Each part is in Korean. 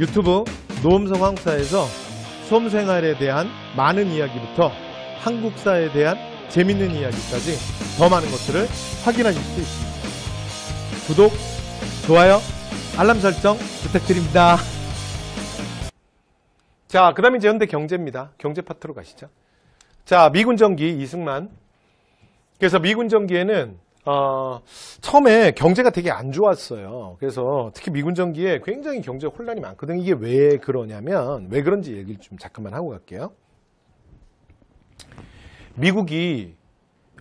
유튜브 노음성황사에서 수험생활에 대한 많은 이야기부터 한국사에 대한 재밌는 이야기까지 더 많은 것들을 확인하실 수 있습니다. 구독, 좋아요, 알람 설정 부탁드립니다. 자, 그 다음에 이제 현대 경제입니다. 경제 파트로 가시죠. 자, 미군 정기 이승만. 그래서 미군 정기에는 어, 처음에 경제가 되게 안 좋았어요. 그래서 특히 미군 전기에 굉장히 경제 혼란이 많거든요. 이게 왜 그러냐면 왜 그런지 얘기를 좀 잠깐만 하고 갈게요. 미국이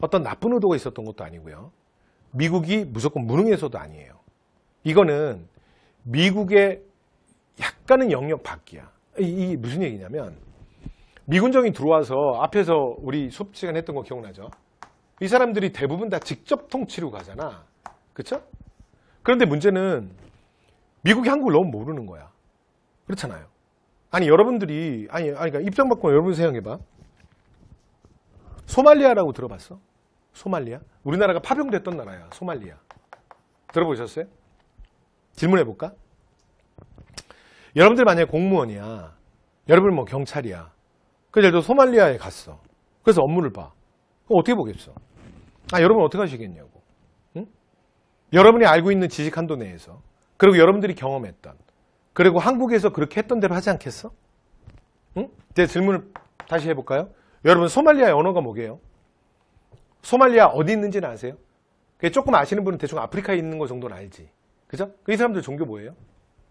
어떤 나쁜 의도가 있었던 것도 아니고요. 미국이 무조건 무능해서도 아니에요. 이거는 미국의 약간은 영역 밖이야. 이게 무슨 얘기냐면 미군정이 들어와서 앞에서 우리 수업 시간 했던 거 기억나죠? 이 사람들이 대부분 다 직접 통치로 가잖아. 그쵸 그런데 문제는 미국이 한국을 너무 모르는 거야. 그렇잖아요. 아니 여러분들이 아니 아니 그러니까 입장 바꾸면 여러분 생각해 봐. 소말리아라고 들어봤어? 소말리아? 우리나라가 파병됐던 나라야. 소말리아. 들어보셨어요? 질문해 볼까? 여러분들 만약에 공무원이야. 여러분 뭐 경찰이야. 그래서 예 소말리아에 갔어. 그래서 업무를 봐. 어떻게 보겠어? 아, 여러분 어떻게 하시겠냐고. 응? 여러분이 알고 있는 지식 한도 내에서 그리고 여러분들이 경험했던 그리고 한국에서 그렇게 했던 대로 하지 않겠어? 응? 제 질문을 다시 해볼까요? 여러분 소말리아의 언어가 뭐게요? 소말리아 어디 있는지는 아세요? 조금 아시는 분은 대충 아프리카에 있는 거 정도는 알지. 그죠? 그 이 사람들 종교 뭐예요?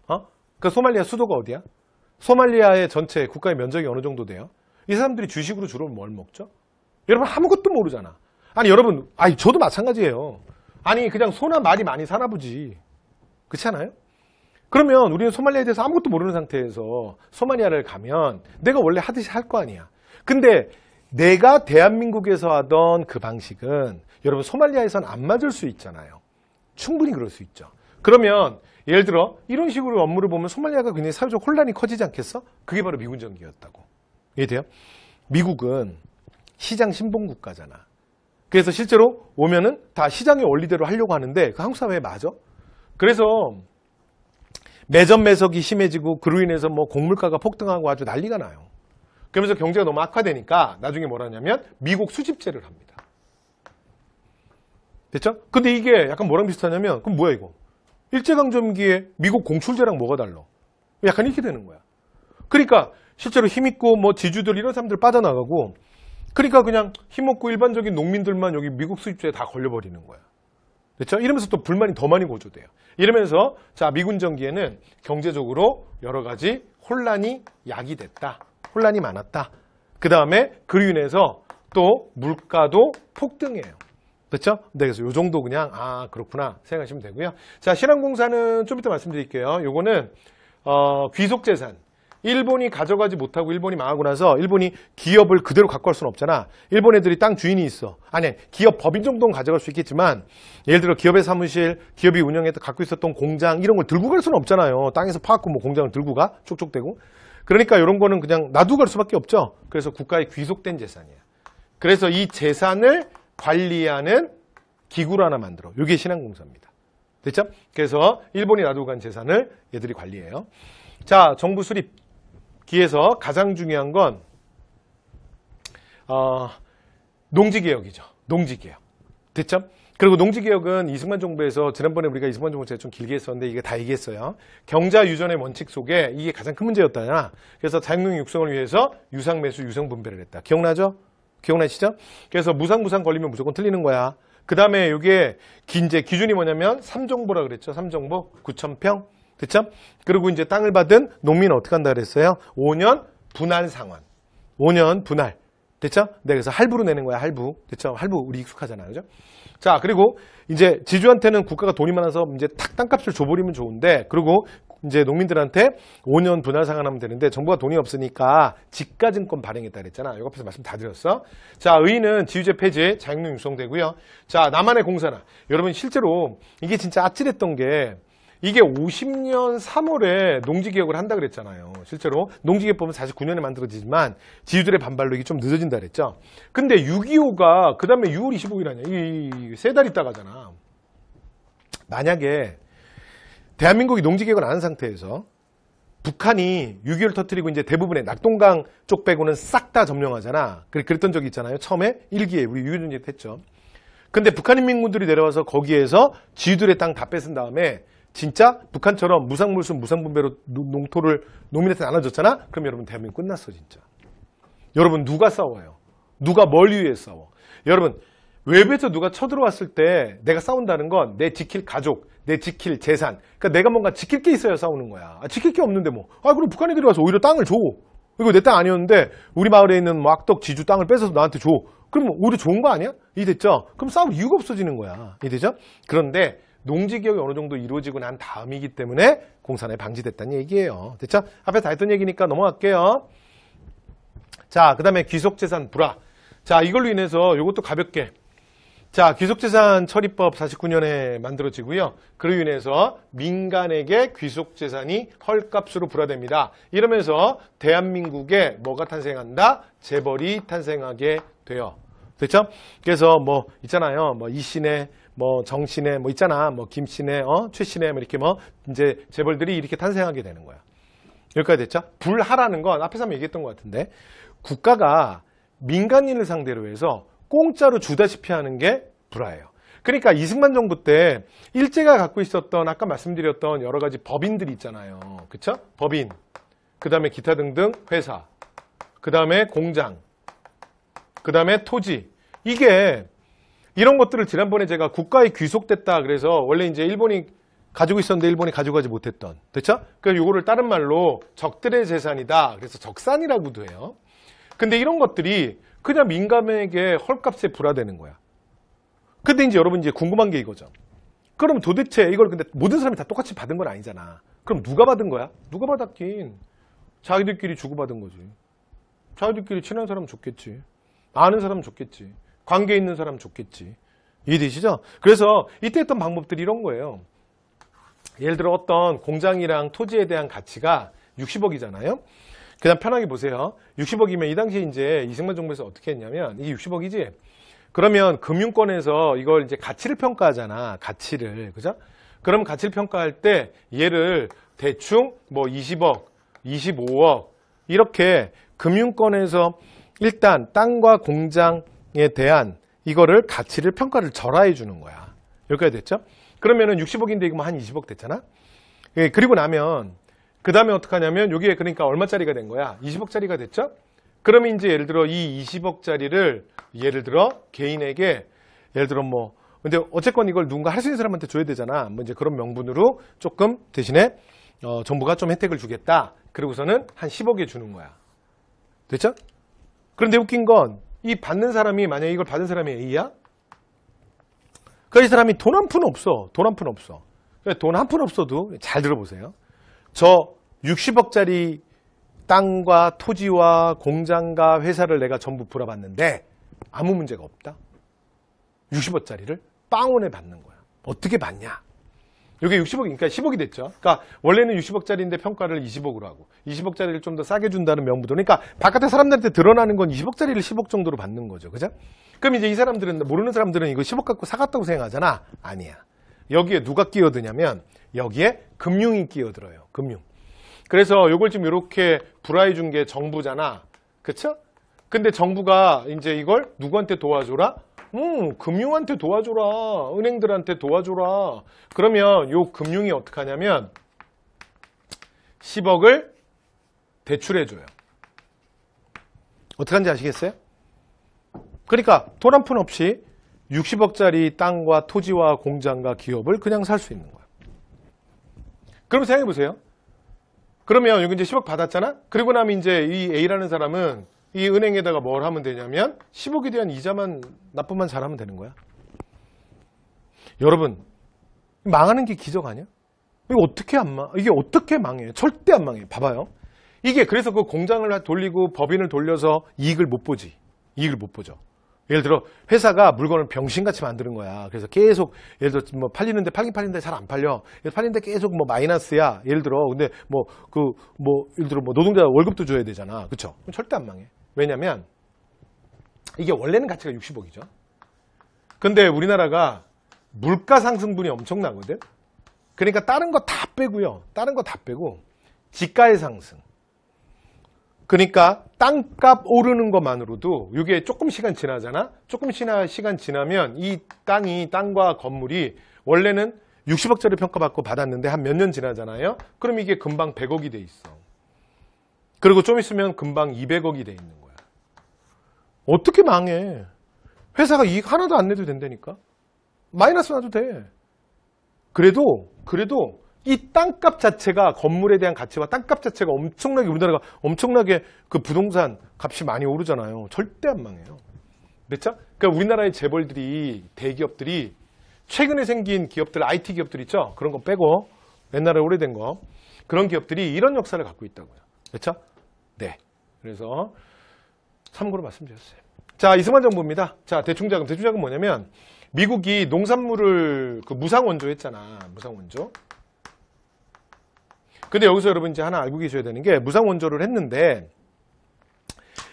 어? 그 소말리아 수도가 어디야? 소말리아의 전체 국가의 면적이 어느 정도 돼요? 이 사람들이 주식으로 주로 뭘 먹죠? 여러분 아무것도 모르잖아. 아니 여러분, 아니 저도 마찬가지예요. 아니 그냥 소나 말이 많이 사나 보지. 그렇지 않아요? 그러면 우리는 소말리아에 대해서 아무것도 모르는 상태에서 소말리아를 가면 내가 원래 하듯이 할 거 아니야. 근데 내가 대한민국에서 하던 그 방식은 여러분 소말리아에선 안 맞을 수 있잖아요. 충분히 그럴 수 있죠. 그러면 예를 들어 이런 식으로 업무를 보면 소말리아가 굉장히 사회적 혼란이 커지지 않겠어? 그게 바로 미군 정기였다고. 이해돼요? 미국은 시장 신봉 국가잖아. 그래서 실제로 오면은 다 시장의 원리대로 하려고 하는데 그 한국 사회에 맞아? 그래서 매점 매석이 심해지고 그로 인해서 뭐 곡물가가 폭등하고 아주 난리가 나요. 그러면서 경제가 너무 악화되니까 나중에 뭐라냐면 미국 수집제를 합니다. 됐죠? 근데 이게 약간 뭐랑 비슷하냐면 그럼 뭐야 이거? 일제강점기에 미국 공출제랑 뭐가 달라? 약간 이렇게 되는 거야. 그러니까 실제로 힘있고 뭐 지주들 이런 사람들 빠져나가고 그러니까 그냥 힘없고 일반적인 농민들만 여기 미국 수입주에 다 걸려버리는 거야. 그렇죠? 이러면서 또 불만이 더 많이 고조돼요. 이러면서 자 미군 정기에는 경제적으로 여러 가지 혼란이 약이 됐다. 혼란이 많았다. 그 다음에 그로 인해서 또 물가도 폭등해요. 그렇죠? 네, 그래서 요 정도 그냥 아 그렇구나 생각하시면 되고요. 자 신한공사는 좀 이따 말씀드릴게요. 요거는 어, 귀속재산 일본이 가져가지 못하고 일본이 망하고 나서 일본이 기업을 그대로 갖고 갈 수는 없잖아. 일본 애들이 땅 주인이 있어. 아니 기업 법인 정도는 가져갈 수 있겠지만 예를 들어 기업의 사무실, 기업이 운영했던 갖고 있었던 공장 이런 걸 들고 갈 수는 없잖아요. 땅에서 파갖고 뭐 공장을 들고 가 쪽쪽대고. 그러니까 이런 거는 그냥 놔두갈 고 수밖에 없죠. 그래서 국가에 귀속된 재산이야. 그래서 이 재산을 관리하는 기구를 하나 만들어. 이게 신한공사입니다. 됐죠? 그래서 일본이 놔두고 간 재산을 얘들이 관리해요. 자, 정부 수립. 기에서 가장 중요한 건 어, 농지개혁이죠. 농지개혁. 됐죠? 그리고 농지개혁은 이승만 정부에서 지난번에 우리가 이승만 정부 제가 좀 길게 했었는데 이게 다 얘기했어요. 경자 유전의 원칙 속에 이게 가장 큰 문제였다냐. 그래서 자연농 육성을 위해서 유상 매수, 유상 분배를 했다. 기억나죠? 기억나시죠? 그래서 무상 무상 걸리면 무조건 틀리는 거야. 그 다음에 이게 기준이 뭐냐면 삼정보라 그랬죠. 삼정보 9천평 그렇죠 그리고 이제 땅을 받은 농민은 어떻게 한다 그랬어요? 5년 분할 상환. 5년 분할. 됐죠? 네, 그래서 할부로 내는 거야, 할부. 됐죠? 할부 우리 익숙하잖아요. 그죠? 자, 그리고 이제 지주한테는 국가가 돈이 많아서 이제 탁 땅값을 줘버리면 좋은데, 그리고 이제 농민들한테 5년 분할 상환하면 되는데 정부가 돈이 없으니까 집가증권 발행했다 그랬잖아. 이거 앞에서 말씀 다 드렸어. 자, 의의는 지유제 폐지에 자격용 육성되고요. 자, 나만의 공사나. 여러분 실제로 이게 진짜 아찔했던 게 이게 50년 3월에 농지개혁을 한다 그랬잖아요. 실제로 농지개혁법은 49년에 만들어지지만 지주들의 반발로 이게 좀 늦어진다 그랬죠. 근데 6.25가 그 다음에 6월 25일 아니야. 이 세 달 있다 가잖아. 만약에 대한민국이 농지개혁을 안 한 상태에서 북한이 6.25를 터뜨리고 이제 대부분의 낙동강 쪽 빼고는 싹 다 점령하잖아. 그랬던 적이 있잖아요. 처음에 1기에 우리 유교전쟁 했죠. 근데 북한 인민군들이 내려와서 거기에서 지들의 땅 다 뺏은 다음에 진짜 북한처럼 무상물수 무상분배로 농토를 농민한테 나눠줬잖아? 그럼 여러분 대한민국 끝났어 진짜. 여러분 누가 싸워요? 누가 뭘 위해 싸워? 여러분 외부에서 누가 쳐들어왔을 때 내가 싸운다는 건 내 지킬 가족, 내 지킬 재산. 그러니까 내가 뭔가 지킬 게 있어야 싸우는 거야. 아, 지킬 게 없는데 뭐. 아 그럼 북한 이들이 와서 오히려 땅을 줘. 이거 내 땅 아니었는데 우리 마을에 있는 막덕 뭐 지주 땅을 뺏어서 나한테 줘. 그럼 오히려 좋은 거 아니야? 이해됐죠? 그럼 싸울 이유가 없어지는 거야. 이해되죠? 그런데 농지개혁이 어느 정도 이루어지고 난 다음이기 때문에 공산에 방지됐다는 얘기예요. 됐죠? 앞에 다 했던 얘기니까 넘어갈게요. 자, 그 다음에 귀속재산 불화. 자, 이걸로 인해서 이것도 가볍게. 자, 귀속재산 처리법 49년에 만들어지고요. 그로 인해서 민간에게 귀속재산이 헐값으로 불화됩니다. 이러면서 대한민국에 뭐가 탄생한다? 재벌이 탄생하게 돼요. 됐죠? 그래서 뭐 있잖아요. 뭐 이신의 뭐 정신에 뭐 있잖아 뭐 김신에 어 최신에 뭐 이렇게 뭐 이제 재벌들이 이렇게 탄생하게 되는 거야 여기까지 됐죠 불하라는 건 앞에서 한번 얘기했던 것 같은데 국가가 민간인을 상대로 해서 공짜로 주다시피 하는 게 불화예요 그러니까 이승만 정부 때 일제가 갖고 있었던 아까 말씀드렸던 여러 가지 법인들이 있잖아요 그쵸 법인 그 다음에 기타 등등 회사 그 다음에 공장 그 다음에 토지 이게 이런 것들을 지난번에 제가 국가에 귀속됐다 그래서 원래 이제 일본이 가지고 있었는데 일본이 가져가지 못했던 됐죠? 그러니 이거를 다른 말로 적들의 재산이다 그래서 적산이라고도 해요 근데 이런 것들이 그냥 민감에게 헐값에 불화되는 거야 근데 이제 여러분 이제 궁금한 게 이거죠 그럼 도대체 이걸 근데 모든 사람이 다 똑같이 받은 건 아니잖아 그럼 누가 받은 거야? 누가 받았긴 자기들끼리 주고받은 거지 자기들끼리 친한 사람 좋겠지 아는 사람 좋겠지 관계 있는 사람 좋겠지. 이해되시죠? 그래서 이때 했던 방법들이 이런 거예요. 예를 들어 어떤 공장이랑 토지에 대한 가치가 60억이잖아요. 그냥 편하게 보세요. 60억이면 이 당시에 이제 이승만 정부에서 어떻게 했냐면 이게 60억이지. 그러면 금융권에서 이걸 이제 가치를 평가하잖아. 가치를. 그죠? 그럼 가치를 평가할 때 얘를 대충 뭐 20억, 25억 이렇게 금융권에서 일단 땅과 공장 에 대한 이거를 가치를 평가를 절하해 주는 거야. 여기까지 됐죠? 그러면은 60억인데 이거 뭐한 20억 됐잖아? 예, 그리고 나면 그 다음에 어떡 하냐면 여기에 그러니까 얼마짜리가 된 거야? 20억짜리가 됐죠? 그러면 이제 예를 들어 이 20억짜리를 예를 들어 개인에게 예를 들어 뭐 근데 어쨌건 이걸 누군가 할 수 있는 사람한테 줘야 되잖아. 뭐 이제 그런 명분으로 조금 대신에 어, 정부가 좀 혜택을 주겠다. 그리고서는 한 10억에 주는 거야. 됐죠? 그런데 웃긴 건이 받는 사람이 만약에 이걸 받은 사람이 A야? 그이 그러니까 사람이 돈 한 푼 없어. 돈 한 푼 없어. 그러니까 돈한 푼 없어도 잘 들어보세요. 저 60억짜리 땅과 토지와 공장과 회사를 내가 전부 불어봤는데 아무 문제가 없다. 60억짜리를 빵원에 받는 거야. 어떻게 받냐? 이게 60억이니까 그러니까 10억이 됐죠. 그러니까 원래는 60억짜리인데 평가를 20억으로 하고 20억짜리를 좀 더 싸게 준다는 명부도 그러니까 바깥에 사람들한테 드러나는 건 20억짜리를 10억 정도로 받는 거죠. 그죠? 그럼 이제 이 사람들은 모르는 사람들은 이거 10억 갖고 사갔다고 생각하잖아. 아니야. 여기에 누가 끼어드냐면 여기에 금융이 끼어들어요. 금융. 그래서 이걸 지금 이렇게 불화해 준 게 정부잖아. 그쵸? 근데 정부가 이제 이걸 누구한테 도와줘라? 음, 금융한테 도와줘라. 은행들한테 도와줘라. 그러면 요 금융이 어떻게 하냐면 10억을 대출해줘요. 어떻게 하는지 아시겠어요? 그러니까 토란푼 없이 60억짜리 땅과 토지와 공장과 기업을 그냥 살 수 있는 거예요. 그럼 생각해 보세요. 그러면 여기 이제 10억 받았잖아? 그리고 나면 이제 이 A라는 사람은 이 은행에다가 뭘 하면 되냐면 10억에 대한 이자만 납부만 잘하면 되는 거야. 여러분 망하는 게 기적 아니야? 이거 어떻게 안 망? 이게 어떻게 망해? 절대 안 망해. 봐봐요. 이게 그래서 그 공장을 돌리고 법인을 돌려서 이익을 못 보지. 이익을 못 보죠. 예를 들어 회사가 물건을 병신같이 만드는 거야. 그래서 계속 예를 들어 뭐 팔리는데 팔긴 팔리는데 잘 안 팔려. 팔리는데 계속 뭐 마이너스야. 예를 들어 근데 뭐 그뭐 그뭐 예를 들어 뭐 노동자 월급도 줘야 되잖아. 그렇죠? 절대 안 망해. 왜냐면 이게 원래는 가치가 60억이죠. 근데 우리나라가 물가 상승분이 엄청나거든. 그러니까 다른 거 다 빼고요. 다른 거 다 빼고 지가의 상승. 그러니까 땅값 오르는 것만으로도 이게 조금 시간 지나잖아. 조금 시간 지나면 이 땅이 땅과 건물이 원래는 60억짜리 평가받고 받았는데 한 몇 년 지나잖아요. 그럼 이게 금방 100억이 돼 있어. 그리고 좀 있으면 금방 200억이 돼 있는 거야. 어떻게 망해? 회사가 이익 하나도 안 내도 된다니까? 마이너스 나도 돼. 그래도, 그래도 이 땅값 자체가 건물에 대한 가치와 땅값 자체가 엄청나게 우리나라가 엄청나게 그 부동산 값이 많이 오르잖아요. 절대 안 망해요. 그죠 그러니까 우리나라의 재벌들이 대기업들이 최근에 생긴 기업들 IT 기업들 있죠? 그런 거 빼고 옛날에 오래된 거 그런 기업들이 이런 역사를 갖고 있다고요. 그렇죠? 네. 그래서 참고로 말씀드렸어요. 자, 이승환 정부입니다 자, 대충자금. 대충자금 뭐냐면 미국이 농산물을 그 무상원조 했잖아. 무상원조. 근데 여기서 여러분 이제 하나 알고 계셔야 되는 게 무상원조를 했는데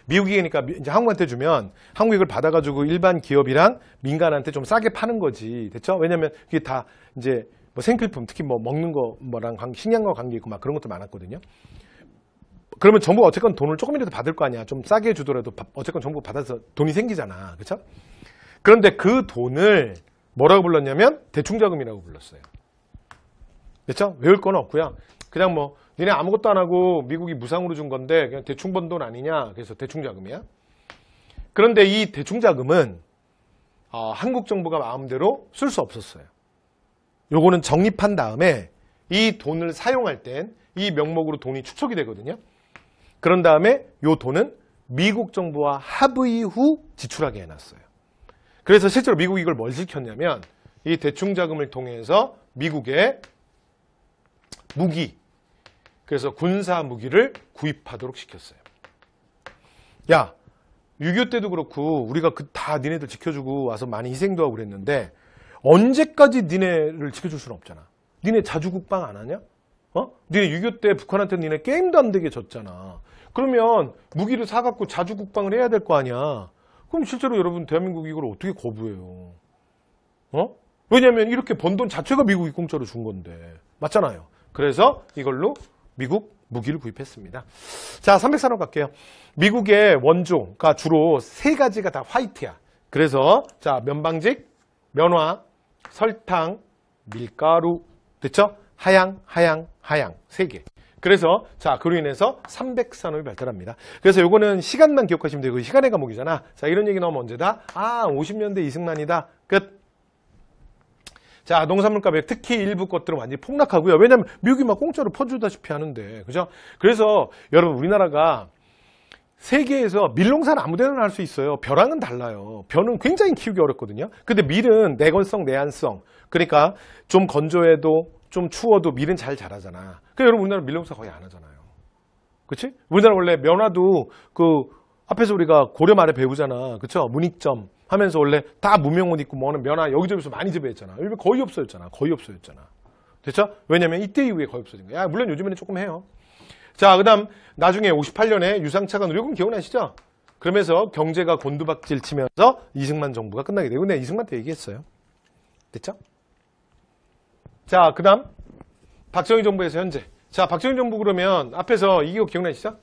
미국이 니까 그러니까 이제 한국한테 주면 한국 이걸 받아가지고 일반 기업이랑 민간한테 좀 싸게 파는 거지. 됐죠? 왜냐면 이게 다 이제 뭐 생필품 특히 뭐 먹는 거 뭐랑 식량과 관계 있고 막 그런 것도 많았거든요. 그러면 정부가 어쨌건 돈을 조금이라도 받을 거 아니야. 좀 싸게 주더라도 어쨌건 정부가 받아서 돈이 생기잖아. 그렇죠? 그런데 그 돈을 뭐라고 불렀냐면 대충자금이라고 불렀어요. 그렇죠? 외울 건 없고요. 그냥 뭐 니네 아무것도 안 하고 미국이 무상으로 준 건데 그냥 대충 번 돈 아니냐. 그래서 대충자금이야. 그런데 이 대충자금은 어, 한국 정부가 마음대로 쓸 수 없었어요. 요거는 적립한 다음에 이 돈을 사용할 땐 이 명목으로 돈이 추척이 되거든요. 그런 다음에 요 돈은 미국 정부와 합의 후 지출하게 해놨어요. 그래서 실제로 미국이 이걸 뭘지켰냐면이 대충 자금을 통해서 미국의 무기, 그래서 군사 무기를 구입하도록 시켰어요. 야, 6.25 때도 그렇고 우리가 그다 니네들 지켜주고 와서 많이 희생도 하고 그랬는데 언제까지 니네를 지켜줄 수는 없잖아. 니네 자주국방 안 하냐? 어? 니네 6.25 때 북한한테 니네 게임도 안 되게 졌잖아. 그러면 무기를 사갖고 자주 국방을 해야 될 거 아니야. 그럼 실제로 여러분 대한민국 이걸 어떻게 거부해요? 어? 왜냐면 이렇게 번 돈 자체가 미국이 공짜로 준 건데. 맞잖아요. 그래서 이걸로 미국 무기를 구입했습니다. 자, 304로 갈게요. 미국의 원조가 그러니까 주로 세 가지가 다 화이트야. 그래서 자, 면방직, 면화, 설탕, 밀가루. 됐죠? 하향, 하향, 하향 세 개. 그래서 자 그로 인해서 300산업이 발달합니다. 그래서 요거는 시간만 기억하시면 되고 그 시간의 과목이잖아. 자 이런 얘기 나오면 언제다? 아 50년대 이승만이다. 끝. 자 농산물 가격 특히 일부 것들은 완전히 폭락하고요. 왜냐하면 미국이 막 공짜로 퍼주다시피 하는데 그죠? 그래서 여러분 우리나라가 세계에서 밀농사는 아무데나 할 수 있어요. 벼랑은 달라요. 벼는 굉장히 키우기 어렵거든요. 근데 밀은 내건성, 내한성 그러니까 좀 건조해도 좀 추워도 밀은 잘 자라잖아. 그러니 여러분 우리나라 밀농사 거의 안 하잖아요. 그치 우리나라 원래 면화도 그 앞에서 우리가 고려 말에 배우잖아. 그쵸 문익점 하면서 원래 다 무명옷 있고 뭐는 면화 여기저기서 많이 재배했잖아. 요즘에 거의 없어졌잖아. 거의 없어졌잖아. 됐죠? 왜냐면 이때 이후에 거의 없어진 거야. 물론 요즘에는 조금 해요. 자, 그다음 나중에 58년에 유상차관 우려금 기억나시죠? 그러면서 경제가 곤두박질 치면서 이승만 정부가 끝나게 되고 내가 네, 이승만 때 얘기했어요. 됐죠? 자, 그 다음 박정희 정부에서 현재. 자, 박정희 정부 그러면 앞에서 이거 기억나시죠?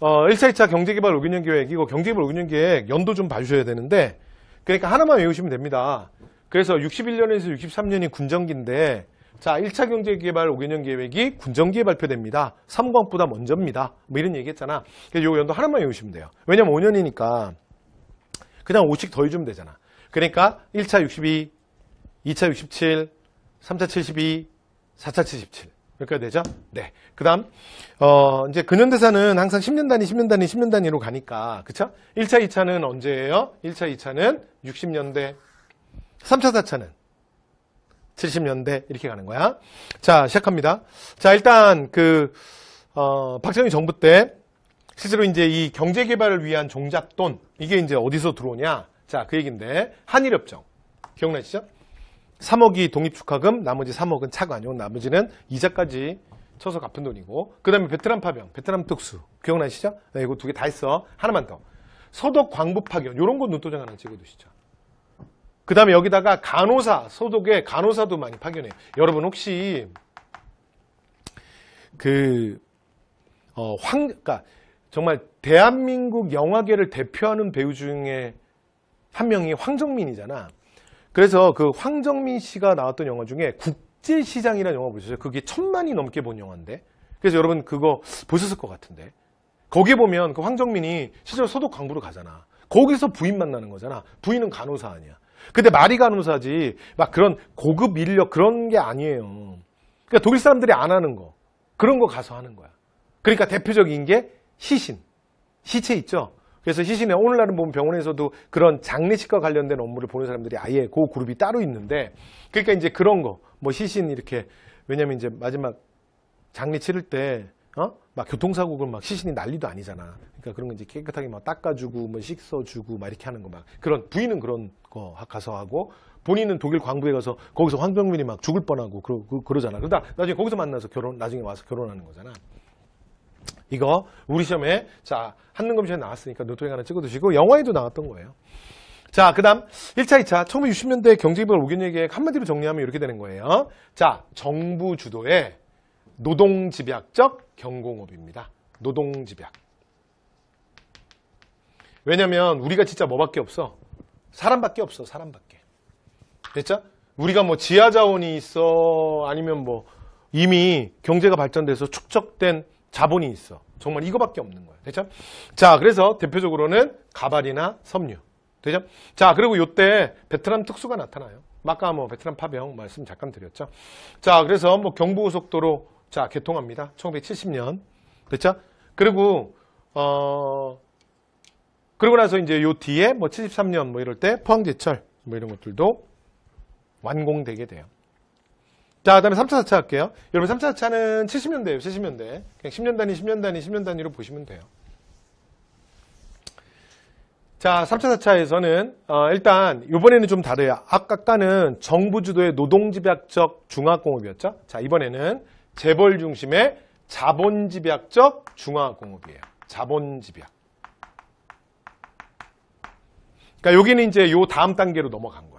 어, 1차, 2차 경제개발 5개년 계획, 이거 경제개발 5개년 계획 연도 좀 봐주셔야 되는데 그러니까 하나만 외우시면 됩니다. 그래서 61년에서 63년이 군정기인데 자, 1차 경제개발 5개년 계획이 군정기에 발표됩니다. 3광보다 먼저입니다. 뭐 이런 얘기 했잖아. 그래서 요 연도 하나만 외우시면 돼요. 왜냐면 5년이니까 그냥 5씩 더해주면 되잖아. 그러니까 1차 62, 2차 67, 3차 72, 4차 77. 그 여기까지 되죠? 네. 그 다음, 어, 이제 근현대사는 항상 10년 단위, 10년 단위, 10년 단위로 가니까, 그쵸? 1차, 2차는 언제예요? 1차, 2차는 60년대, 3차, 4차는 70년대, 이렇게 가는 거야. 자, 시작합니다. 자, 일단, 그, 어, 박정희 정부 때, 실제로 이제 이 경제 개발을 위한 종잣돈, 이게 이제 어디서 들어오냐? 자, 그 얘기인데, 한일협정. 기억나시죠? 3억이 독립축하금, 나머지 3억은 차관용, 나머지는 이자까지 쳐서 갚은 돈이고 그 다음에 베트남 파병, 베트남 특수 기억나시죠? 네, 이거 두 개 다 있어. 하나만 더. 서독 광부 파견 이런 거 눈도장 하나 찍어두시죠. 그 다음에 여기다가 간호사, 서독의 간호사도 많이 파견해요. 여러분 혹시 그, 어, 황, 그니까 정말 대한민국 영화계를 대표하는 배우 중에 한 명이 황정민이잖아. 그래서 그 황정민 씨가 나왔던 영화 중에 국제시장이라는 영화 보셨죠? 그게 천만이 넘게 본 영화인데 그래서 여러분 그거 보셨을 것 같은데 거기 에 보면 그 황정민이 실제로 소독 광부로 가잖아 거기서 부인 만나는 거잖아 부인은 간호사 아니야 근데 말이 간호사지 막 그런 고급 인력 그런 게 아니에요 그러니까 독일 사람들이 안 하는 거 그런 거 가서 하는 거야 그러니까 대표적인 게 시신 시체 있죠 그래서 시신에 오늘날은 보면 병원에서도 그런 장례식과 관련된 업무를 보는 사람들이 아예 그 그룹이 따로 있는데 그러니까 이제 그런 거 뭐 시신 이렇게 왜냐면 이제 마지막 장례 치를 때 어? 막 교통사고 그막 시신이 난리도 아니잖아. 그러니까 그런 거 이제 깨끗하게 막 닦아주고 뭐 씻어주고 막 이렇게 하는 거 막 그런 부인은 그런 거 가서 하고 본인은 독일 광부에 가서 거기서 황병민이 막 죽을 뻔하고 그러, 그, 그러잖아. 그러다 나중에 거기서 만나서 결혼 나중에 와서 결혼하는 거잖아. 이거 우리 시험에 자 한능검 시험에 나왔으니까 노트에 하나 찍어두시고 영화에도 나왔던 거예요. 자, 그 다음 1차, 2차. 1 9 60년대 경제개발 5개년 계획 한마디로 정리하면 이렇게 되는 거예요. 자, 정부 주도의 노동집약적 경공업입니다. 노동집약. 왜냐면 우리가 진짜 뭐밖에 없어? 사람밖에 없어, 사람밖에. 됐죠? 우리가 뭐 지하자원이 있어, 아니면 뭐 이미 경제가 발전돼서 축적된 자본이 있어. 정말 이거밖에 없는 거예요. 됐죠? 자, 그래서 대표적으로는 가발이나 섬유. 되죠? 자, 그리고 요때 베트남 특수가 나타나요. 아까 뭐 베트남 파병 말씀 잠깐 드렸죠. 자, 그래서 뭐 경부고속도로 자, 개통합니다. 1970년. 됐죠? 그리고 어그리고 나서 이제 요 뒤에 뭐 73년 뭐 이럴 때 포항제철 뭐 이런 것들도 완공되게 돼요. 자, 그 다음에 3차, 4차 할게요. 여러분 3차, 4차는 70년대예요. 70년대. 그냥 10년 단위, 10년 단위, 10년 단위로 보시면 돼요. 자, 3차, 4차에서는 어, 일단 이번에는 좀 다르요. 아까는 정부 주도의 노동집약적 중화공업이었죠. 자, 이번에는 재벌 중심의 자본집약적 중화공업이에요. 자본집약. 그러니까 여기는 이제 요 다음 단계로 넘어간 거예요.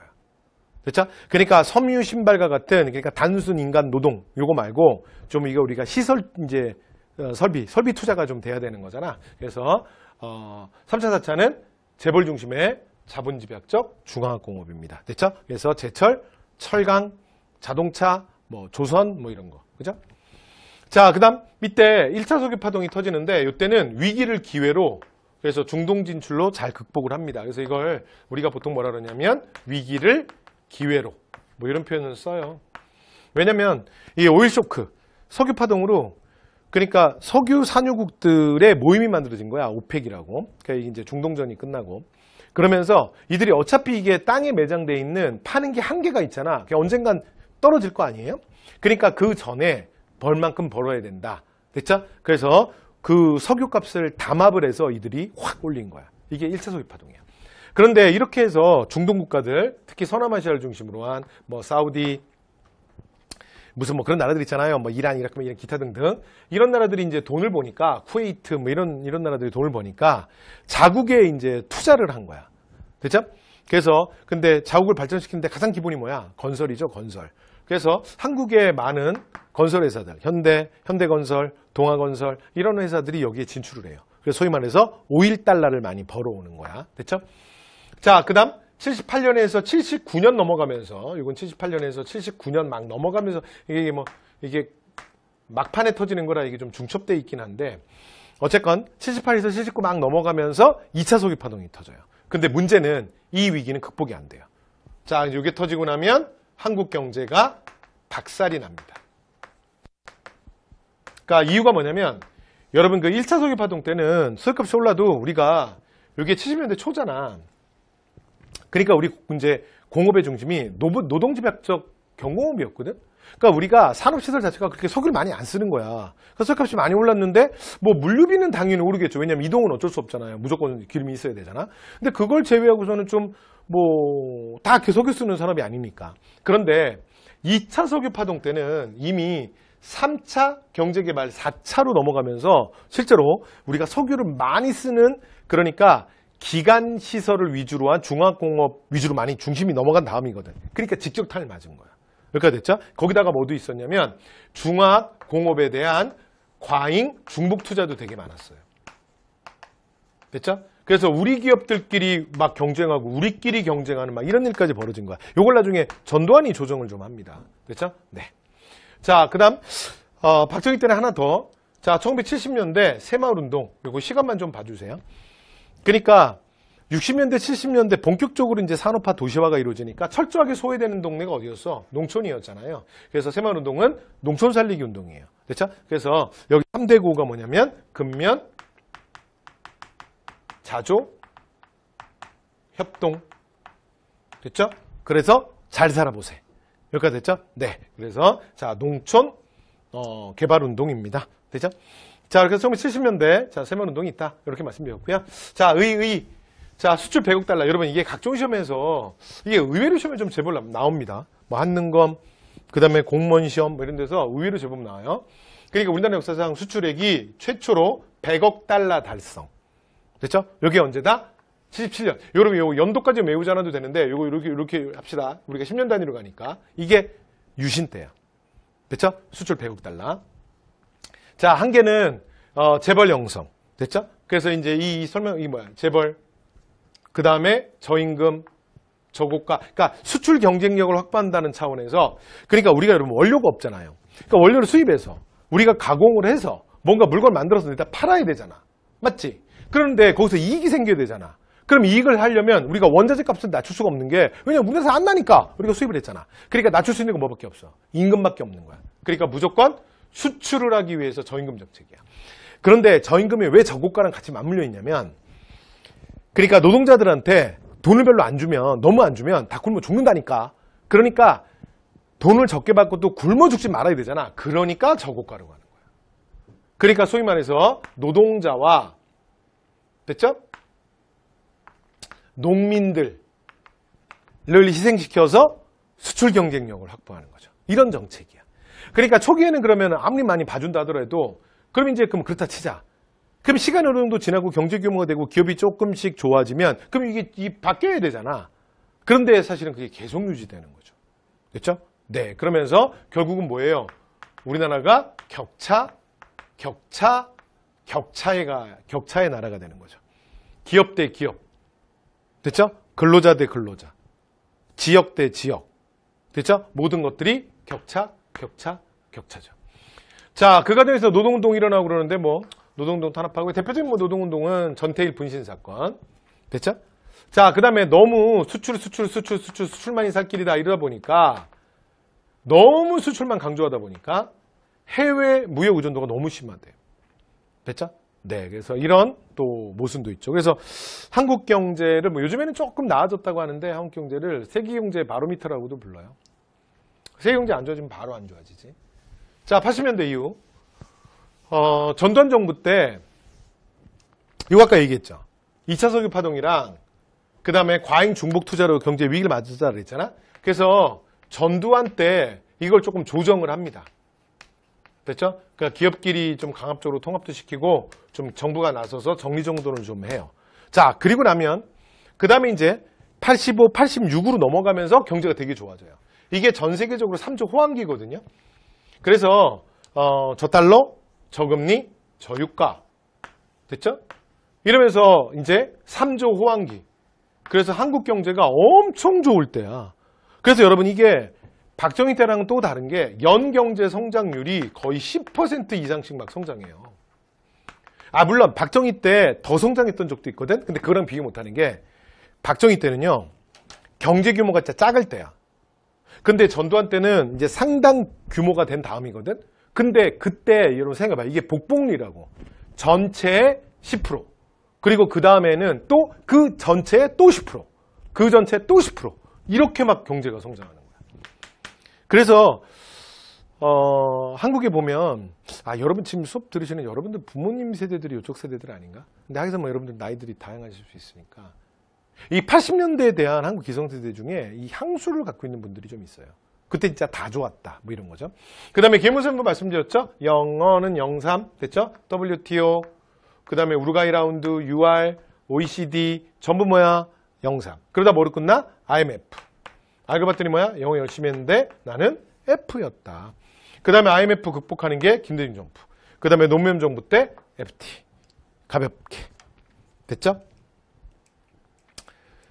그렇죠? 그러니까 섬유 신발과 같은 그러니까 단순 인간 노동 요거 말고 좀 이거 우리가 시설 이제 어, 설비 설비 투자가 좀 돼야 되는 거잖아. 그래서 어, 3차 4차는 재벌 중심의 자본 집약적 중화 공업입니다. 됐죠? 그래서 제철, 철강, 자동차, 뭐 조선 뭐 이런 거. 그죠? 자, 그다음 밑에 1차 석유 파동이 터지는데 요때는 위기를 기회로 그래서 중동 진출로 잘 극복을 합니다. 그래서 이걸 우리가 보통 뭐라 그러냐면 위기를 기회로 뭐 이런 표현을 써요. 왜냐하면 이 오일 쇼크, 석유 파동으로 그러니까 석유 산유국들의 모임이 만들어진 거야 오펙이라고. 그러니까 이제 중동전이 끝나고 그러면서 이들이 어차피 이게 땅에 매장돼 있는 파는 게 한계가 있잖아. 그러니까 언젠간 떨어질 거 아니에요? 그러니까 그 전에 벌만큼 벌어야 된다. 됐죠? 그래서 그 석유값을 담합을 해서 이들이 확 올린 거야. 이게 1차 석유 파동이야. 그런데 이렇게 해서 중동 국가들 특히 서남아시아를 중심으로 한 뭐 사우디 무슨 뭐 그런 나라들 있잖아요. 뭐 이란, 이라크, 뭐 이런 기타 등등 이런 나라들이 이제 돈을 보니까 쿠웨이트 뭐 이런 이런 나라들이 돈을 보니까 자국에 이제 투자를 한 거야. 그렇죠? 그래서 근데 자국을 발전시키는데 가장 기본이 뭐야? 건설이죠, 건설. 그래서 한국의 많은 건설 회사들, 현대, 현대건설, 동아건설 이런 회사들이 여기에 진출을 해요. 그래서 소위 말해서 5일 달러를 많이 벌어오는 거야. 그렇죠 자, 그 다음 78년에서 79년 넘어가면서 이건 78년에서 79년 막 넘어가면서 이게 뭐 이게 막판에 터지는 거라 이게 좀 중첩돼 있긴 한데 어쨌건 78에서 79 막 넘어가면서 2차 소기 파동이 터져요. 근데 문제는 이 위기는 극복이 안 돼요. 자, 이게 터지고 나면 한국 경제가 박살이 납니다. 그러니까 이유가 뭐냐면 여러분 그 1차 소기 파동 때는 수급이 올라도 우리가 이게 70년대 초잖아. 그러니까 우리 이제 공업의 중심이 노동집약적 경공업이었거든. 그러니까 우리가 산업시설 자체가 그렇게 석유를 많이 안 쓰는 거야. 그래서 석유값이 많이 올랐는데 뭐 물류비는 당연히 오르겠죠. 왜냐하면 이동은 어쩔 수 없잖아요. 무조건 기름이 있어야 되잖아. 근데 그걸 제외하고서는 좀 뭐다 계속 쓰는 산업이 아니니까. 그런데 2차 석유 파동 때는 이미 3차 경제개발 4차로 넘어가면서 실제로 우리가 석유를 많이 쓰는 그러니까 기간 시설을 위주로 한중화공업 위주로 많이 중심이 넘어간 다음이거든. 그러니까 직접 탄을 맞은 거야. 그러니까 됐죠? 거기다가 뭐도 있었냐면 중화공업에 대한 과잉 중복 투자도 되게 많았어요. 됐죠? 그래서 우리 기업들끼리 막 경쟁하고 우리끼리 경쟁하는 막 이런 일까지 벌어진 거야. 이걸 나중에 전두환이 조정을 좀 합니다. 됐죠? 네. 자, 그다음 어, 박정희 때는 하나 더. 자, 1970년대 새마을운동. 요거 시간만 좀 봐주세요. 그러니까 60년대, 70년대 본격적으로 이제 산업화 도시화가 이루어지니까 철저하게 소외되는 동네가 어디였어? 농촌이었잖아요. 그래서 새마을운동은 농촌 살리기 운동이에요. 됐죠 그래서 여기 3대 구가 뭐냐면 근면, 자조, 협동. 됐죠? 그래서 잘 살아보세요. 여기까지 됐죠? 네. 그래서 자 농촌 어, 개발운동입니다. 됐죠? 자, 이렇게 해서 처음 70년대 자, 세면운동이 있다. 이렇게 말씀드렸고요. 자, 의, 의. 자, 수출 100억 달러. 여러분, 이게 각종 시험에서 이게 의외로 시험에 좀 제법 나옵니다. 뭐 한능검, 그 다음에 공무원 시험 뭐 이런 데서 의외로 제법 나와요. 그러니까 우리나라 역사상 수출액이 최초로 100억 달러 달성. 됐렇죠 이게 언제다? 77년. 여러분, 요 연도까지 외우지 않아도 되는데, 요거 이렇게, 이렇게 합시다. 우리가 10년 단위로 가니까. 이게 유신 때야. 그렇죠? 수출 100억 달러. 자, 한 개는 어, 재벌 영성. 됐죠? 그래서 이제 이, 이 설명, 이 뭐야? 재벌. 그 다음에 저임금, 저고가. 그러니까 수출 경쟁력을 확보한다는 차원에서 그러니까 우리가 여러분 원료가 없잖아요. 그러니까 원료를 수입해서 우리가 가공을 해서 뭔가 물건을 만들어서 일단 팔아야 되잖아. 맞지? 그런데 거기서 이익이 생겨야 되잖아. 그럼 이익을 하려면 우리가 원자재 값을 낮출 수가 없는 게 왜냐면 우리나라에서 안 나니까 우리가 수입을 했잖아. 그러니까 낮출 수 있는 게 뭐밖에 없어. 임금밖에 없는 거야. 그러니까 무조건 수출을 하기 위해서 저임금 정책이야. 그런데 저임금이 왜 저고가랑 같이 맞물려 있냐면 그러니까 노동자들한테 돈을 별로 안 주면 너무 안 주면 다 굶어 죽는다니까. 그러니까 돈을 적게 받고 또 굶어 죽지 말아야 되잖아. 그러니까 저고가로 가는 거야. 그러니까 소위 말해서 노동자와 됐죠? 농민들을 희생시켜서 수출 경쟁력을 확보하는 거죠. 이런 정책이. 그러니까 초기에는 그러면 아무리 많이 봐준다 하더라도 그럼 이제 그럼 그렇다 치자. 그럼 시간 어느 정도 지나고 경제 규모가 되고 기업이 조금씩 좋아지면 그럼 이게 이 바뀌어야 되잖아. 그런데 사실은 그게 계속 유지되는 거죠. 그렇죠 네. 그러면서 결국은 뭐예요? 우리나라가 격차, 격차, 격차의가 격차의 나라가 되는 거죠. 기업 대 기업. 됐죠? 근로자 대 근로자. 지역 대 지역. 됐죠? 모든 것들이 격차, 격차, 격차죠. 자, 그 과정에서 노동운동 이 일어나고 그러는데 뭐 노동운동 탄압하고 대표적인 뭐 노동운동은 전태일 분신 사건 됐죠? 자, 그 다음에 너무 수출, 수출, 수출, 수출, 수출만이 살 길이다 이러다 보니까 너무 수출만 강조하다 보니까 해외 무역 의존도가 너무 심한데요. 됐죠? 네, 그래서 이런 또 모순도 있죠. 그래서 한국 경제를 뭐 요즘에는 조금 나아졌다고 하는데 한국 경제를 세계 경제 바로미터라고도 불러요. 세계 경제 안 좋아지면 바로 안 좋아지지. 자, 80년대 이후 어, 전두환 정부 때 이거 아까 얘기했죠. 2차 석유 파동이랑 그 다음에 과잉 중복 투자로 경제 위기를 맞았다 그랬잖아. 그래서 전두환 때 이걸 조금 조정을 합니다. 됐죠? 그러니까 기업끼리 좀 강압적으로 통합도 시키고 좀 정부가 나서서 정리정돈을 좀 해요. 자, 그리고 나면 그 다음에 이제 85, 86으로 넘어가면서 경제가 되게 좋아져요. 이게 전 세계적으로 3조 호황기거든요. 그래서 어, 저달러, 저금리, 저유가 됐죠? 이러면서 이제 3조 호황기 그래서 한국 경제가 엄청 좋을 때야 그래서 여러분 이게 박정희 때랑 은또 다른 게 연경제 성장률이 거의 10% 이상씩 막 성장해요 아 물론 박정희 때 더 성장했던 적도 있거든 근데 그거랑 비교 못하는 게 박정희 때는요 경제 규모가 진짜 작을 때야 근데 전두환 때는 이제 상당 규모가 된 다음이거든. 근데 그때 여러분 생각해봐. 이게 복복리라고. 전체의 10%. 그리고 그 다음에는 또 그 전체의 또 10%. 그 전체 또 10%. 이렇게 막 경제가 성장하는 거야. 그래서 어, 한국에 보면 아 여러분 지금 수업 들으시는 여러분들 부모님 세대들이 이쪽 세대들 아닌가? 근데 하기서 뭐 여러분들 나이들이 다양하실 수 있으니까 이 80년대에 대한 한국 기성세대 중에 이 향수를 갖고 있는 분들이 좀 있어요. 그때 진짜 다 좋았다. 뭐 이런 거죠. 그 다음에 김우선도 말씀드렸죠. 영어는 영삼 됐죠? WTO. 그 다음에 우루과이 라운드, UR, OECD. 전부 뭐야? 영삼. 그러다 뭐로 끝나? IMF. 알고 봤더니 뭐야? 영어 열심히 했는데 나는 F였다. 그 다음에 IMF 극복하는 게 김대중 정부. 그 다음에 노무현 정부 때 FT. 가볍게. 됐죠?